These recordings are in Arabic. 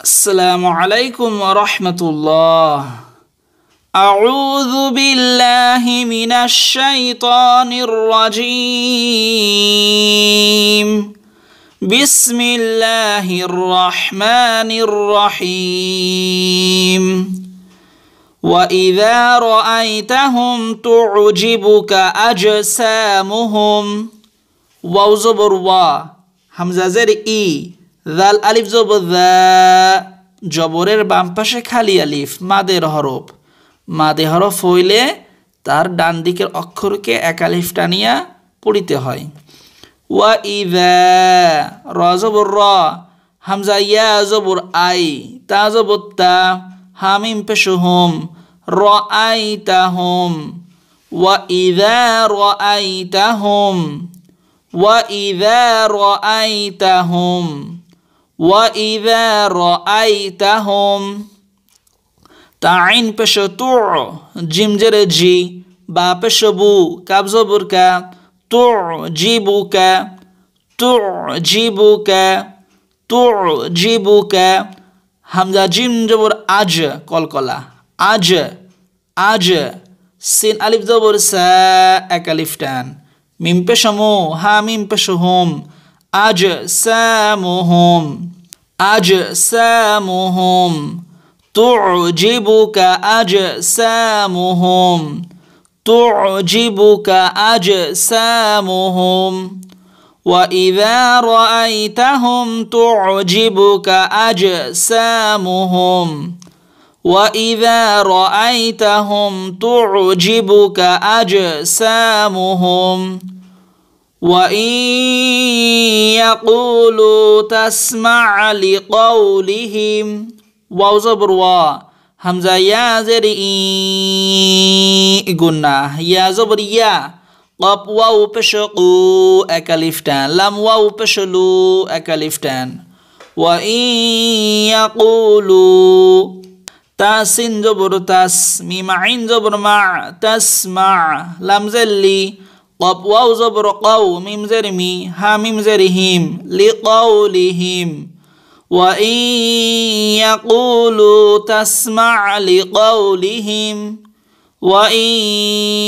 السلام عليكم ورحمة الله أعوذ بالله من الشيطان الرجيم بسم الله الرحمن الرحيم وإذا رأيتهم تعجبك أجسامهم ووزبروا زبر همزة زر إي জাল আলিফ জব জবরের বাম পাশে খালি আলিফ মাদের হরফ মাদে হরফ হইলে তার ডান দিকের অক্ষরকে এক আলিফ টানিয়া পড়িতে হয় ওয়া ইদা র র হামজা ইয়া জবর আই তা জবর হামিম পেশু হোম র আই তা হোম ওয়া ইদা র আই তা হোম ওয়া ইদা র আই তা হোম وإذا رأيتهم تعين بشتوع جيم جرجي با بشبو كابزبركا تعجبك تعجبك تعجبك হামজা জিম জবর আজ কলকলা আজ আজ সিন আলিফ জবর সা এক আলিফ টান মিম্পে সমু হা মিম্পে সোহম أجسامهم أجسامهم تعجبك أجسامهم تعجبك أجسامهم وإذا رأيتهم تعجبك أجسامهم وإذا رأيتهم تعجبك أجسامهم وان يقولوا تسمع لقولهم واو زبر وا همزه يا زر قلنا يا زبر يا قب واو بشقو اكلفتان لم واو بشلو اكلفتان وان يقولوا تاسين زبر تس ميم عين زبر مع تسمع لم زلي طب واو زبر قو ميم زر مي ها ميم زر لقولهم وإن يقولوا تسمع لقولهم وإن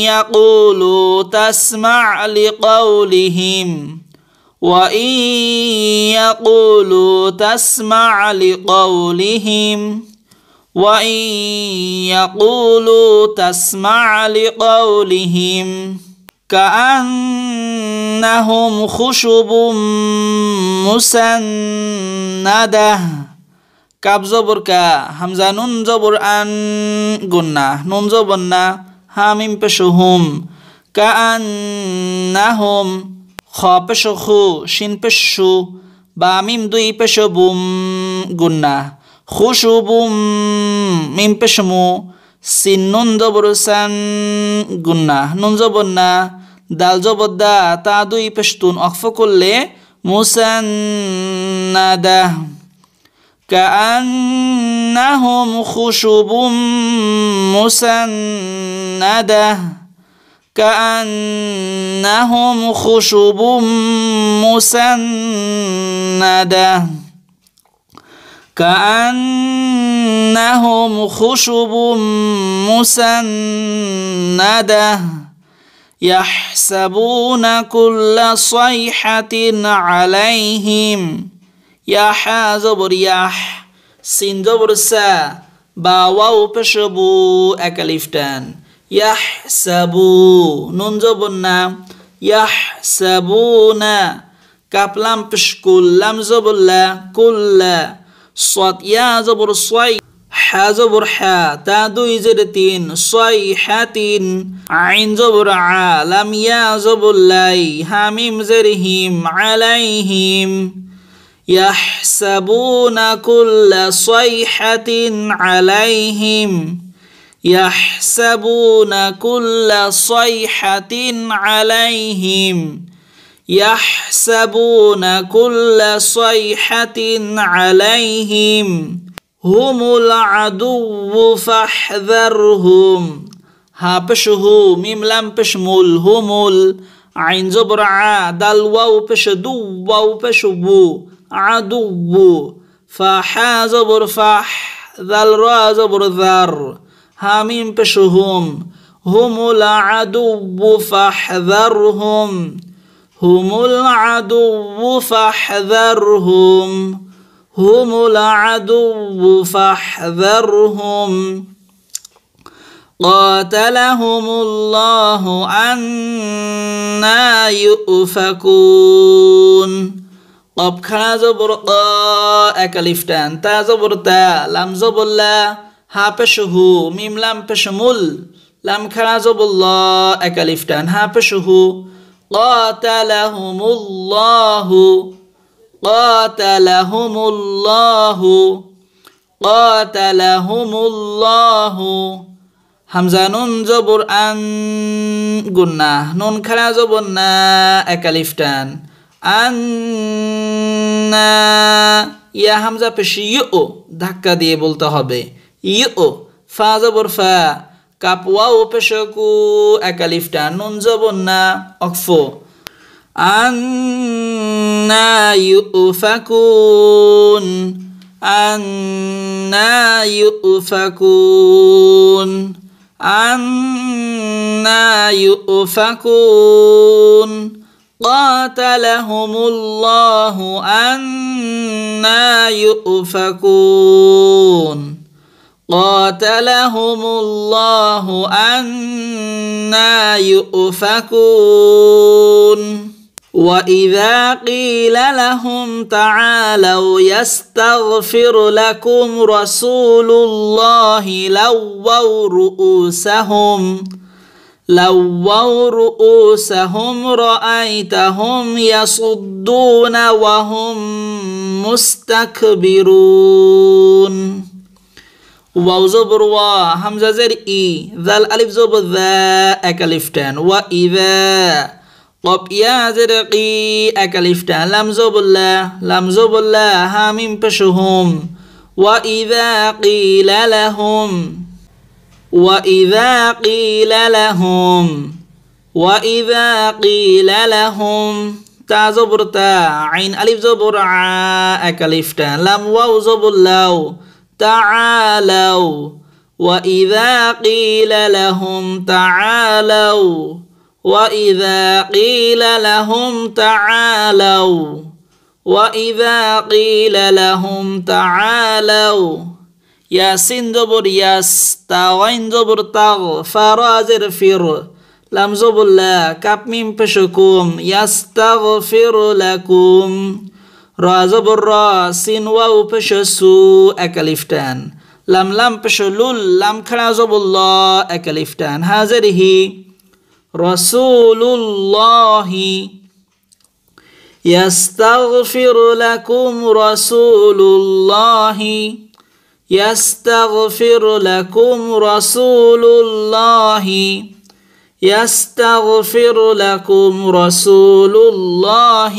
يقولوا تسمع لقولهم وإن يقولوا تسمع لقولهم وإن يقولوا تسمع لقولهم كأنهم خشب مسندة কাব জবর কা হামজা নুন জবর আন গুন্না নুন জবর না হামিম পেশু হুম কা আন না হোম খ পেশু খু শিন পেশু বা মিম দুই পেশু বুম গুন্না খুশু বুম মিম পেশমু সিন নুন জবরুসান গুন্না নুন জবর না দাল জবর তা দুই পেশতুন অক্ফ করলে মুসান্নাদা كأنهم خشب مسندة كأنهم خشب مسندة كأنهم خشب مسندة يحسبون كل صيحة عليهم يحا زبر يح سين زبر سا باواو بشبو أكاليفتان يحسبو نون زبرنا يحسبون كابلام بشكل لام زبر لا كل صاد يا زبر الصي حا زبر حا تا دوي زرتين صي حاتين عين زبر عالم يا زبر لاي هاميم زرهم عليهم يحسبون كل صيحة عليهم يحسبون كل صيحة عليهم يحسبون كل صيحة عليهم هم العدو فاحذرهم ها بشه ميم لم بشمول همول عين زبر دل واو بش دو واو بش بو عدو فحا زبر فح ذل را زبر ذر ها ميم بشهم هم العدو فاحذرهم هم العدو فاحذرهم هم العدو فاحذرهم قاتلهم الله أنا يؤفكون قب خنا زبر قا أكلفتان تا زبر تا لم زبر لا ها پشهو ميم لم پشمل لم خنا زبر لا أكلفتان ها پشهو قاتلهم الله قاتلهم الله قاتلهم الله হামজা নুন জবর আন গুন্না নুন খাড়া জবর না একালিফটান টান আন ইয়া হামজা পেশি ইউ ধাক্কা দিয়ে বলতে হবে ইউ ফা জবর ফা কাপওয়া ও পেশকু একালিফটা নুন জবন্না অকফ আন্না ইউফাকুন আন্না ইউফাকুন আন্না ইউফাকুন قاتلهم الله أنا يؤفكون قاتلهم الله أنا يؤفكون وإذا قيل لهم تعالوا يستغفر لكم رسول الله لووا رؤوسهم لووا رؤوسهم رأيتهم يصدون وهم مستكبرون واو زبر وا همزة زر إي ذا الألف زبر ذا أكلفتان وإذا طب يا زر زرقي أكلفتان لم زبر لا لم زبر لا همين بشهم وإذا قيل لهم وإذا قيل لهم وإذا قيل لهم تا زبر تا عين ألف زبر ع أكلفتان لم واو زبر لو تعالوا واذا قيل لهم تعالوا واذا قيل لهم تعالوا واذا قيل لهم تعالوا ياسين دبر يستغين دبر تغفر فرازر فر لمزب الله كاب ميم بشكوم يستغفر لكم راز بر را سین واو پش سو اکلیفتن لم لم پش لول لم خنازب الله اکلیفتن حاضره رسول الله يستغفر لكم رسول الله يستغفر لكم رسول الله يستغفر لكم رسول الله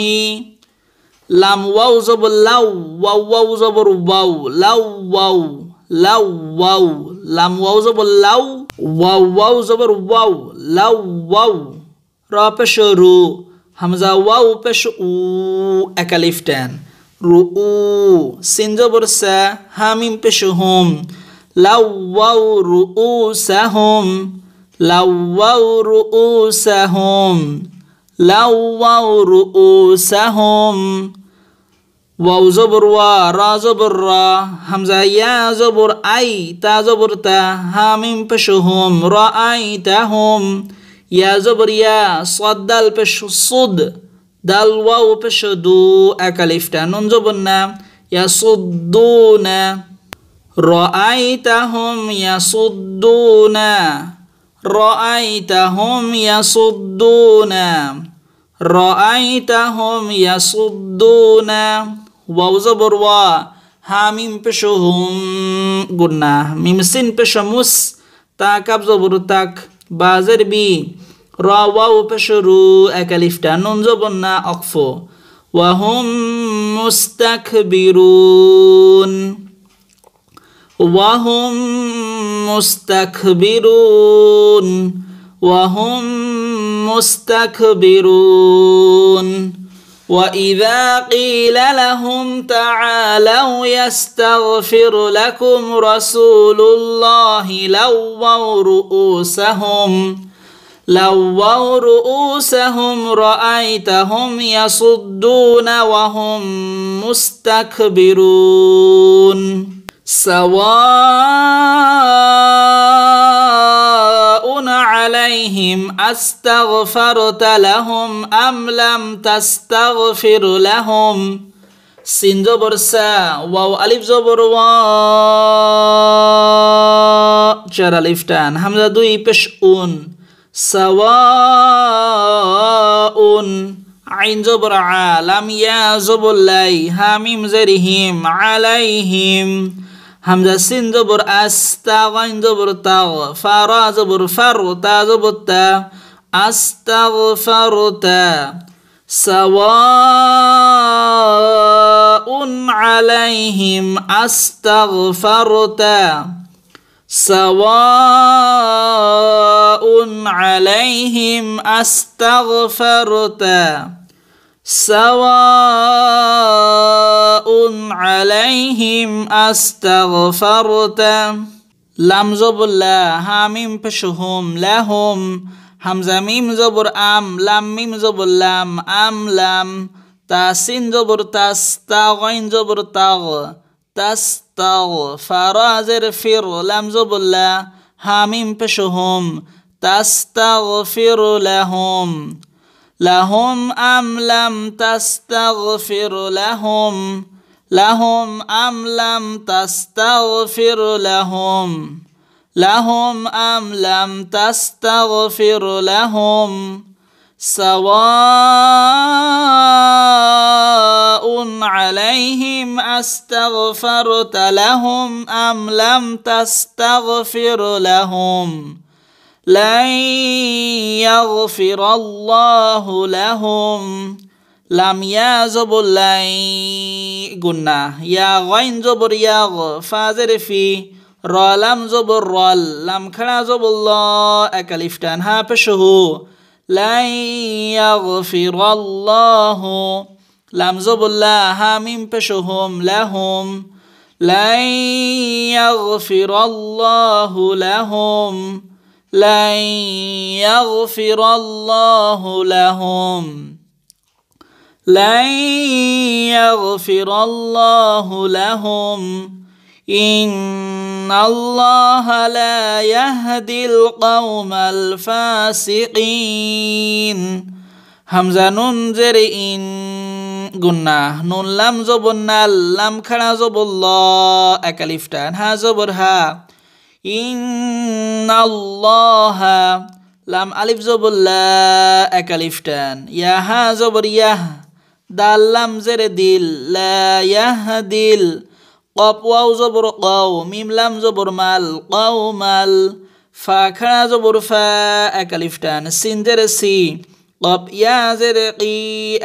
লাম ওয়াউ জব লাউ ওয়াউ ওয়াউ জবর ওয়াউ লাউ ওয়াউ লাউ ওয়াউ লাম ওয়াউ জব লাউ ওয়াউ ওয়াউ জবর ওয়াউ লাউ ওয়াউ র পেশ রু হামজা ওয়াউ পেশ উ একালিফ টেন রু উ সিন জবর সা হামিম পেশ হুম লাউ ওয়াউ রু উ সা হুম লাউ ওয়াউ রু উ সা হুম لووا رؤوسهم واو زبر وا را زبر را همزه یا زبر ای تا زبر تا همین پشهم رأیتهم یا زبر یا صد دل پش صد دل واو پش دو اکلیفتا نون زبرنا یصدون رأیتهم یصدون رأيتهم يصدون رأيتهم يصدون واو زبر وا হামিম পেশ হুম গুন্না মিমসিন পেশ মুস তাক আব জবর তাক বাজের বি র ওয়াও পেশ রু একালিফটা ওয়াহুম মুস্তাকবিরুন وهم مستكبرون وهم مستكبرون واذا قيل لهم تعالوا يستغفر لكم رسول الله لووا رؤوسهم لووا رؤوسهم رايتهم يصدون وهم مستكبرون سواء عليهم استغفرت لهم ام لم تستغفر لهم سين زبر سا واو الف زبر وا جر الف تان حمزه دوي بش اون سواء عين زبر عالم يا زبر لي هاميم زرهم عليهم همزه سین زبر است تا غین زبر تا فرا زبر فر تا زبر تا استغفرت سواء عليهم استغفرت سواء عليهم استغفرت سواء عليهم استغفرت لم زبر لا هاميم بشهم لهم همزه ميم زبر ام لم ميم زبر لم ام لم تاسين زبر تاس زبر تاغ تستغفر فر لم زبر لا هاميم بشهم تستغفر لهم لهم أم لم تستغفر لهم لهم أم لم تستغفر لهم لهم أم لم تستغفر لهم سواء عليهم أستغفرت لهم أم لم تستغفر لهم لن يغفر الله لهم لم يزب لن قلنا يا غين زبر يغ فازر في را لم زبر را لم كنا زبر الله أكلفتان ها بشه لن يغفر الله لم زبر الله ها من بشهم لهم لن يغفر الله لهم لن يغفر الله لهم لن يغفر الله لهم ان الله لا يهدي القوم الفاسقين হামজা নুন জেরে ইন গুন্না নুন লাম জবর নাল লাম খাড়া জবর ল একালিফটান হা জবর ইন্নাল্লাহা লাম আলিফ জবুল্লা ইয়াহা জবর ইয়াহ দাল জেরে দিল লা ইয়াহ দিল কপ ওয়াও জবর কও মিমলাম জবর মাল কও মাল ফা খাড়া জবর ফা এক আলিফ সিন জেরে সি কপ ইয়া জেরে কি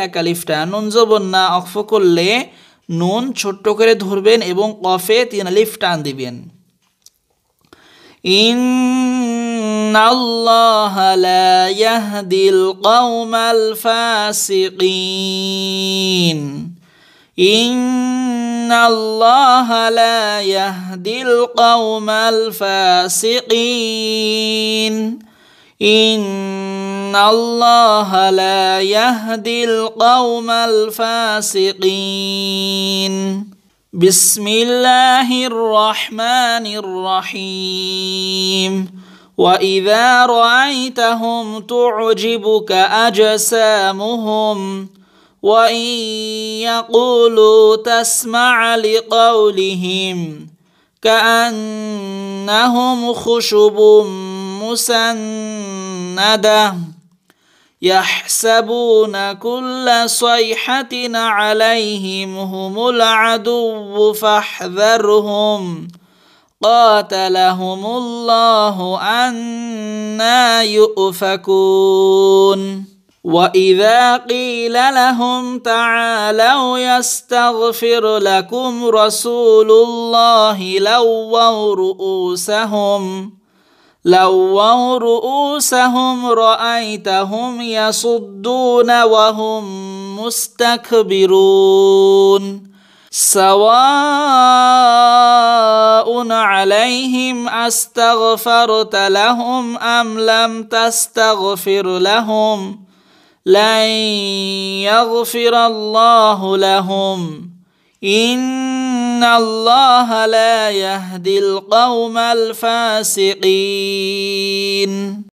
একালিফটান নুন জবর না অক্ষ করলে নুন ছোট্ট করে ধরবেন এবং কফে তিন আলিফ দিবেন إن الله لا يهدي القوم الفاسقين إن الله لا يهدي القوم الفاسقين إن الله لا يهدي القوم الفاسقين بسم الله الرحمن الرحيم واذا رايتهم تعجبك اجسامهم وان يقولوا تسمع لقولهم كانهم خشب مسنده يحسبون كل صيحة عليهم هم العدو فاحذرهم قاتلهم الله أنا يؤفكون وإذا قيل لهم تعالوا يستغفر لكم رسول الله لووا رؤوسهم لووا رؤوسهم رأيتهم يصدون وهم مستكبرون سواء عليهم أستغفرت لهم أم لم تستغفر لهم لن يغفر الله لهم ان الله لا يهدي القوم الفاسقين